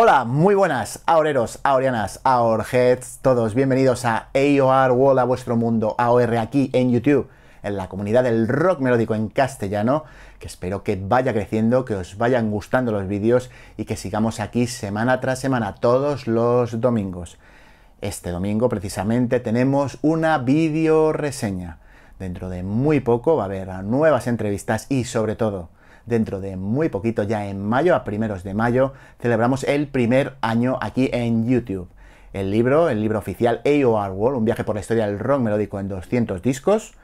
Hola, muy buenas, aureros, aurianas, aorheads, todos bienvenidos a AOR World, a vuestro mundo AOR aquí en YouTube, en la comunidad del rock melódico en castellano, que espero que vaya creciendo, que os vayan gustando los vídeos y que sigamos aquí semana tras semana, todos los domingos. Este domingo precisamente tenemos una vídeo reseña. Dentro de muy poco va a haber nuevas entrevistas y sobre todo dentro de muy poquito, ya en mayo, a primeros de mayo, celebramos el primer año aquí en YouTube. El libro, el libro oficial AOR World, un viaje por la historia del rock melódico en 200 discos,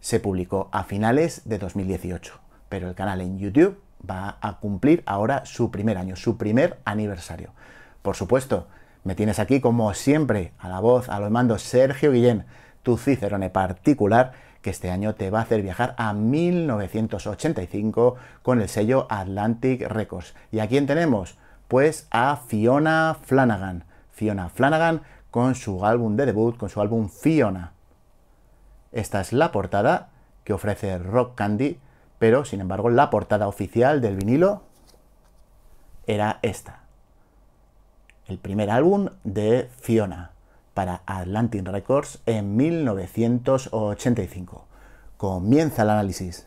se publicó a finales de 2018. Pero el canal en YouTube va a cumplir ahora su primer año, su primer aniversario. Por supuesto, me tienes aquí como siempre, a la voz, a los mandos, Sergio Guillén, tu Cicerone particular que este año te va a hacer viajar a 1985 con el sello Atlantic Records. ¿Y a quién tenemos? Pues a Fiona Flanagan. Fiona Flanagan con su álbum de debut, con su álbum Fiona. Esta es la portada que ofrece Rock Candy, pero sin embargo la portada oficial del vinilo era esta. El primer álbum de Fiona para Atlantic Records en 1985. Comienza el análisis.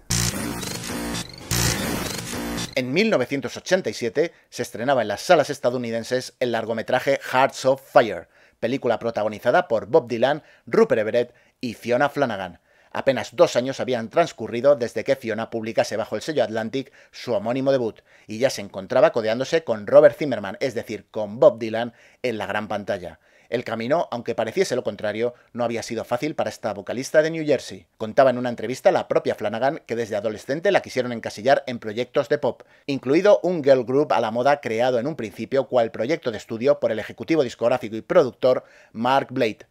En 1987 se estrenaba en las salas estadounidenses el largometraje Hearts of Fire, película protagonizada por Bob Dylan, Rupert Everett y Fiona Flanagan, Apenas dos años habían transcurrido desde que Fiona publicase bajo el sello Atlantic su homónimo debut, y ya se encontraba codeándose con Robert Zimmerman, es decir, con Bob Dylan, en la gran pantalla. El camino, aunque pareciese lo contrario, no había sido fácil para esta vocalista de New Jersey. Contaba en una entrevista la propia Flanagan que desde adolescente la quisieron encasillar en proyectos de pop, incluido un girl group a la moda creado en un principio cual proyecto de estudio por el ejecutivo discográfico y productor Mark Blade.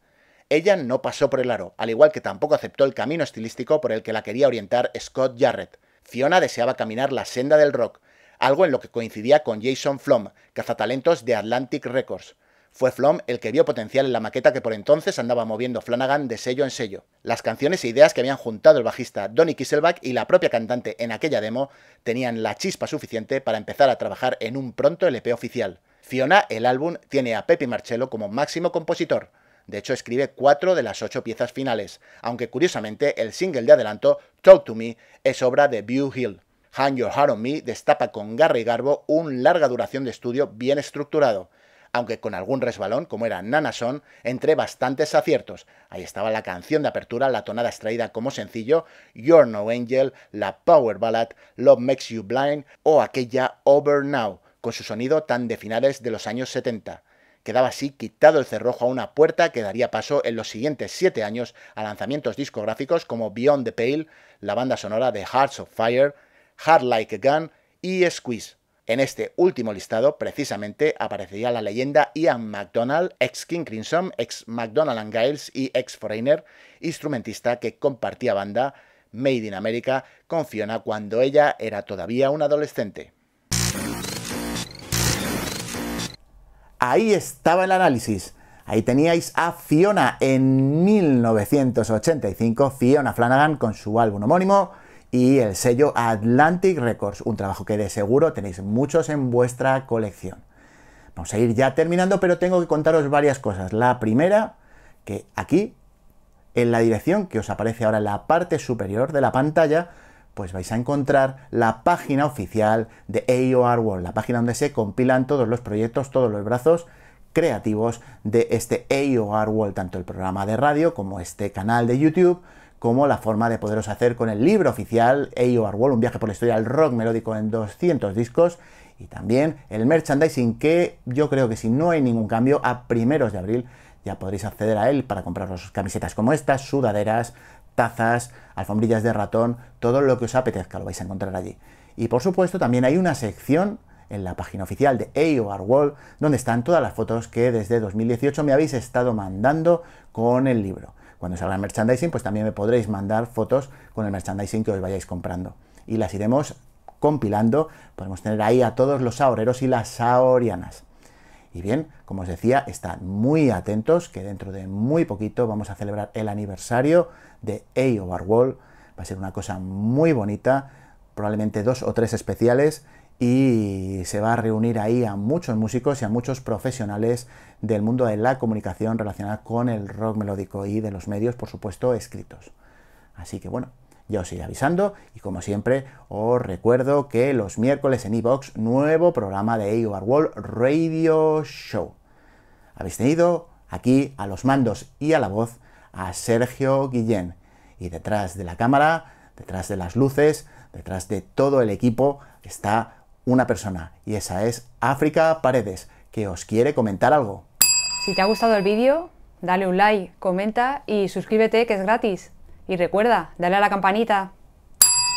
Ella no pasó por el aro, al igual que tampoco aceptó el camino estilístico por el que la quería orientar Scott Jarrett. Fiona deseaba caminar la senda del rock, algo en lo que coincidía con Jason Flom, cazatalentos de Atlantic Records. Fue Flom el que vio potencial en la maqueta que por entonces andaba moviendo Flanagan de sello en sello. Las canciones e ideas que habían juntado el bajista Donny Kisselback y la propia cantante en aquella demo tenían la chispa suficiente para empezar a trabajar en un pronto LP oficial. Fiona, el álbum, tiene a Pepe Marcello como máximo compositor. De hecho, escribe cuatro de las ocho piezas finales, aunque curiosamente el single de adelanto, Talk to Me, es obra de View Hill. Hang Your Heart on Me destapa con garra y garbo un larga duración de estudio bien estructurado, aunque con algún resbalón, como era Nanason, entre bastantes aciertos. Ahí estaba la canción de apertura, la tonada extraída como sencillo, You're No Angel, la Power Ballad, Love Makes You Blind o aquella Over Now, con su sonido tan de finales de los años 70 quedaba así quitado el cerrojo a una puerta que daría paso en los siguientes siete años a lanzamientos discográficos como Beyond the Pale, la banda sonora de Hearts of Fire, Hard Like a Gun y Squeeze. En este último listado, precisamente, aparecería la leyenda Ian McDonald, ex King Crimson, ex McDonald and Giles y ex Foreigner, instrumentista que compartía banda Made in America con Fiona cuando ella era todavía una adolescente. Ahí estaba el análisis. Ahí teníais a Fiona en 1985, Fiona Flanagan con su álbum homónimo y el sello Atlantic Records, un trabajo que de seguro tenéis muchos en vuestra colección. Vamos a ir ya terminando, pero tengo que contaros varias cosas. La primera, que aquí, en la dirección que os aparece ahora en la parte superior de la pantalla, pues vais a encontrar la página oficial de AOR World, la página donde se compilan todos los proyectos, todos los brazos creativos de este AOR World, tanto el programa de radio como este canal de YouTube, como la forma de poderos hacer con el libro oficial AOR World, un viaje por la historia del rock melódico en 200 discos, y también el merchandising que yo creo que si no hay ningún cambio a primeros de abril ya podréis acceder a él para comprar camisetas como estas, sudaderas, tazas, alfombrillas de ratón, todo lo que os apetezca lo vais a encontrar allí. Y por supuesto también hay una sección en la página oficial de AOR World donde están todas las fotos que desde 2018 me habéis estado mandando con el libro. Cuando salga el merchandising pues también me podréis mandar fotos con el merchandising que os vayáis comprando y las iremos compilando. Podemos tener ahí a todos los saoreros y las saorianas. Y bien, como os decía, están muy atentos que dentro de muy poquito vamos a celebrar el aniversario de A Over Wall. Va a ser una cosa muy bonita, probablemente dos o tres especiales y se va a reunir ahí a muchos músicos y a muchos profesionales del mundo de la comunicación relacionada con el rock melódico y de los medios, por supuesto, escritos. Así que bueno, ya os iré avisando y como siempre os recuerdo que los miércoles en iBox nuevo programa de Igor Radio Show. Habéis tenido aquí a los mandos y a la voz a Sergio Guillén y detrás de la cámara, detrás de las luces, detrás de todo el equipo está una persona y esa es África Paredes que os quiere comentar algo. Si te ha gustado el vídeo, dale un like, comenta y suscríbete que es gratis. Y recuerda, dale a la campanita.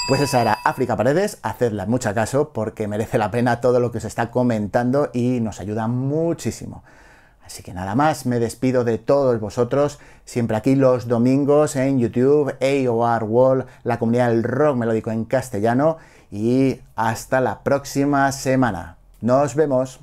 Pues esa era África Paredes, hacedla mucho caso porque merece la pena todo lo que se está comentando y nos ayuda muchísimo. Así que nada más, me despido de todos vosotros, siempre aquí los domingos en YouTube, AOR Wall, la comunidad del rock melódico en castellano y hasta la próxima semana. Nos vemos.